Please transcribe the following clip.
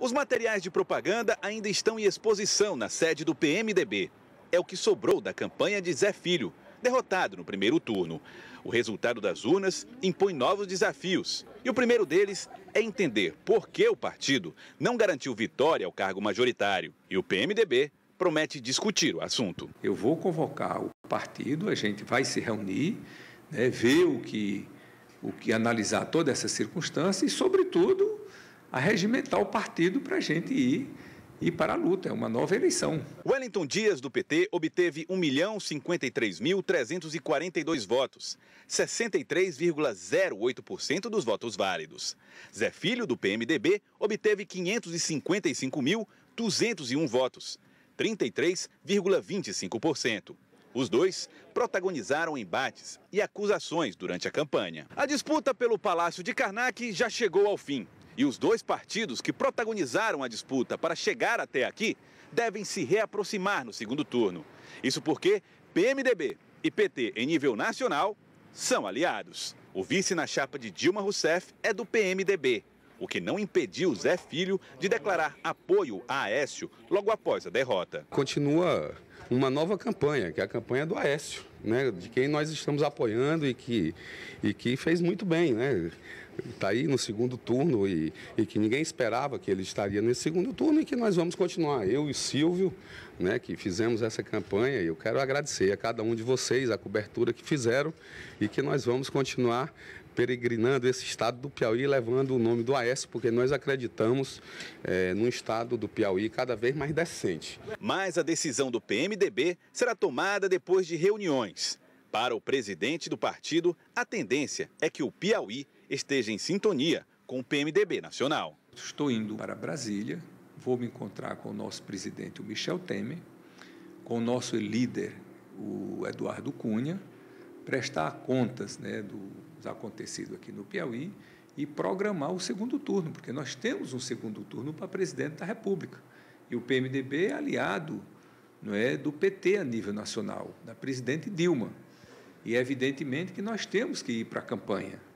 Os materiais de propaganda ainda estão em exposição na sede do PMDB. É o que sobrou da campanha de Zé Filho, derrotado no primeiro turno. O resultado das urnas impõe novos desafios. E o primeiro deles é entender por que o partido não garantiu vitória ao cargo majoritário. E o PMDB promete discutir o assunto. Eu vou convocar o partido, a gente vai se reunir, né, ver o que, o que analisar toda essa circunstância e, sobretudo, a regimentar o partido para a gente ir e para a luta, é uma nova eleição. Wellington Dias, do PT, obteve 1.053.342 votos, 63,08% dos votos válidos. Zé Filho, do PMDB, obteve 555.201 votos, 33,25%. Os dois protagonizaram embates e acusações durante a campanha. A disputa pelo Palácio de Karnak já chegou ao fim. E os dois partidos que protagonizaram a disputa para chegar até aqui devem se reaproximar no segundo turno. Isso porque PMDB e PT em nível nacional são aliados. O vice na chapa de Dilma Rousseff é do PMDB, o que não impediu Zé Filho de declarar apoio a Aécio logo após a derrota. Continua uma nova campanha, que é a campanha do Aécio, né, de quem nós estamos apoiando e que, e que fez muito bem. Né? está aí no segundo turno e, e, que ninguém esperava que ele estaria nesse segundo turno e que nós vamos continuar. Eu e o Silvio, né, que fizemos essa campanha, e eu quero agradecer a cada um de vocês a cobertura que fizeram e que nós vamos continuar peregrinando esse estado do Piauí, levando o nome do Aécio, porque nós acreditamos é, num estado do Piauí cada vez mais decente. Mas a decisão do PMDB será tomada depois de reuniões. Para o presidente do partido, a tendência é que o Piauí esteja em sintonia com o PMDB nacional. Estou indo para Brasília, vou me encontrar com o nosso presidente, o Michel Temer, com o nosso líder, o Eduardo Cunha, prestar contas né, dos acontecidos aqui no Piauí e programar o segundo turno, porque nós temos um segundo turno para presidente da República. E o PMDB é aliado não é, do PT a nível nacional, da presidente Dilma. E, evidentemente, que nós temos que ir para a campanha.